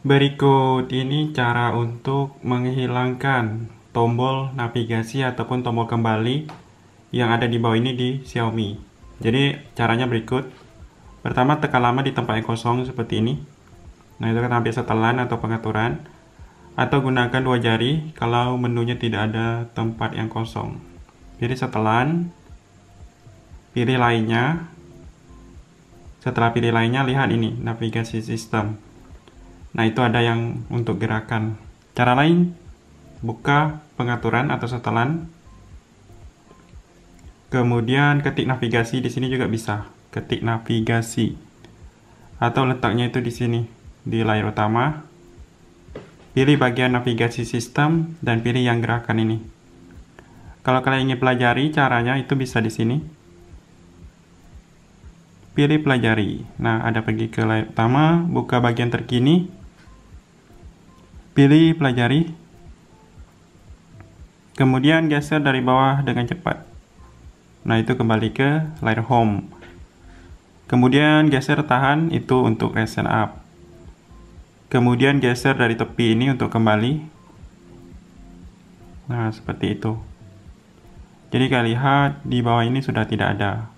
Berikut ini cara untuk menghilangkan tombol navigasi ataupun tombol kembali yang ada di bawah ini di Xiaomi. Jadi caranya berikut. Pertama tekan lama di tempat yang kosong seperti ini. Nah itu kan hampir setelan atau pengaturan. Atau gunakan dua jari kalau menunya tidak ada tempat yang kosong. Pilih setelan, pilih lainnya. Setelah pilih lainnya, lihat ini, navigasi sistem. Nah, itu ada yang untuk gerakan. Cara lain, buka pengaturan atau setelan. Kemudian ketik navigasi di sini juga bisa. Ketik navigasi. Atau letaknya itu di sini, di layar utama. Pilih bagian navigasi sistem dan pilih yang gerakan ini. Kalau kalian ingin pelajari caranya itu bisa di sini. Pilih pelajari. Nah, ada pergi ke layar utama, buka bagian terkini, Pilih pelajari. Kemudian geser dari bawah dengan cepat. Nah, itu kembali ke layer home. Kemudian geser tahan itu untuk resen up. Kemudian geser dari tepi ini untuk kembali. Nah, seperti itu. Jadi kalian lihat di bawah ini sudah tidak ada.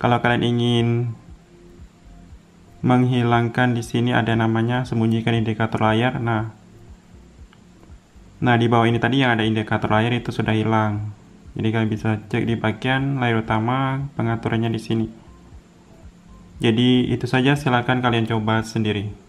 Kalau kalian ingin menghilangkan di sini ada namanya sembunyikan indikator layar. Nah, Nah, di bawah ini tadi yang ada indikator layar itu sudah hilang. Jadi kalian bisa cek di bagian layar utama pengaturannya di sini. Jadi itu saja silahkan kalian coba sendiri.